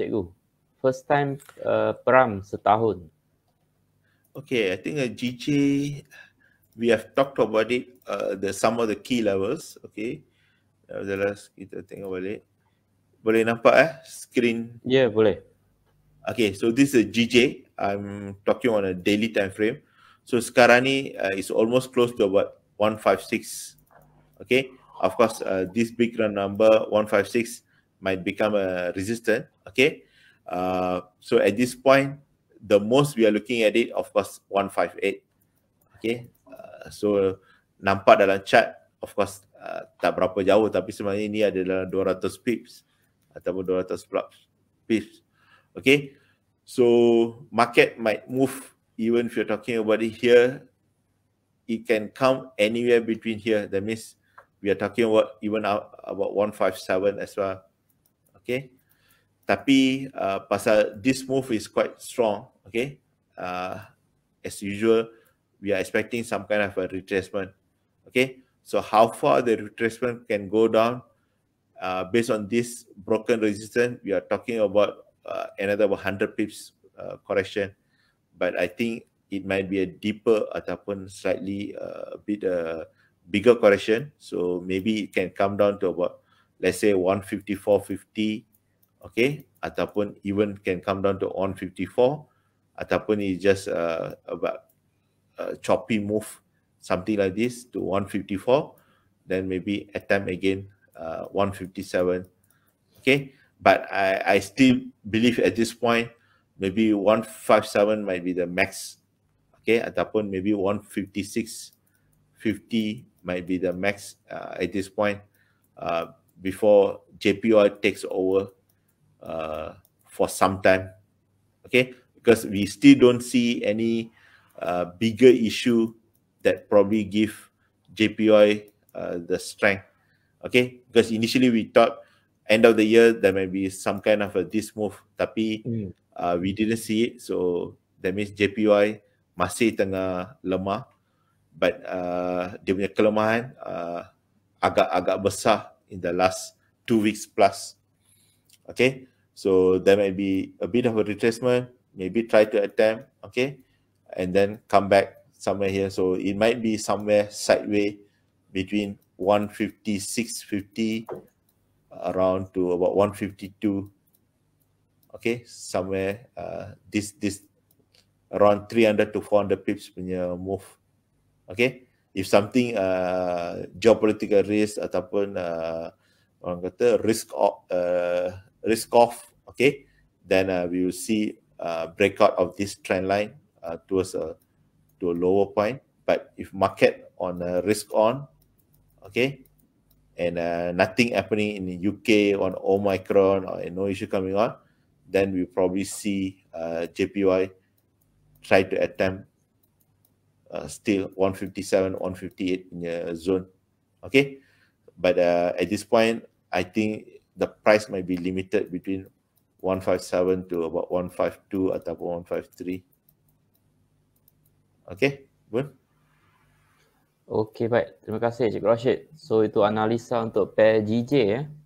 cikgu? First time uh, peram setahun. Okay, I think uh, GJ, we have talked about it, uh, the some of the key levels. Okay, uh, the last kita tengok balik. Boleh nampak eh, screen? Yeah, boleh. Okay, so this is GJ. I'm talking on a daily time frame. So sekarang ni uh, is almost close to about 156. Okay, of course, uh, this big run number, 156, might become a uh, resistant. Okay. Uh, so at this point, the most we are looking at it, of course, 158. Okay. Uh, so nampak dalam chart, of course, uh, tak berapa jauh tapi sebenarnya ini adalah 200 pips ataupun 200 plus pips. Okay. So market might move even if you're talking about it here, it can come anywhere between here. That means we are talking about even about 157 as well okay tapi uh, pasal this move is quite strong okay uh, as usual we are expecting some kind of a retracement okay so how far the retracement can go down uh, based on this broken resistance we are talking about uh, another 100 pips uh, correction but i think it might be a deeper ataupun slightly uh, a bit uh, bigger correction so maybe it can come down to about let's say 154.50, okay, ataupun even can come down to 154, ataupun it's just uh, about a uh, choppy move, something like this to 154, then maybe attempt again uh, 157, okay. But I, I still believe at this point, maybe 157 might be the max, okay, ataupun maybe 156. 50 might be the max uh, at this point uh, before JPY takes over uh, for some time. Okay, because we still don't see any uh, bigger issue that probably give JPY uh, the strength. Okay, because initially we thought end of the year there may be some kind of a this move, tapi mm. uh, we didn't see it. So that means JPY masih tengah lemah, but uh, dia punya kelemahan uh, agak agak besar in the last two weeks plus. Okay, so there might be a bit of a retracement, maybe try to attempt, okay, and then come back somewhere here. So it might be somewhere sideways between 156.50 around to about 152 okay somewhere uh, this this around 300 to 400 pips you move okay if something uh, geopolitical risk ataupun uh, orang kata risk of, uh, risk off, okay, then uh, we will see uh, breakout of this trend line uh, towards a to a lower point. But if market on a uh, risk on, okay, and uh, nothing happening in the UK on Omicron or no issue coming on, then we probably see uh, JPY try to attempt uh, still 157, 158 punya zone. Okay. But uh, at this point, I think the price might be limited between 157 to about 152 atau 153. Okay, Bun? Okay, baik. Terima kasih, Encik Rashid. So, itu analisa untuk pair GJ. Eh?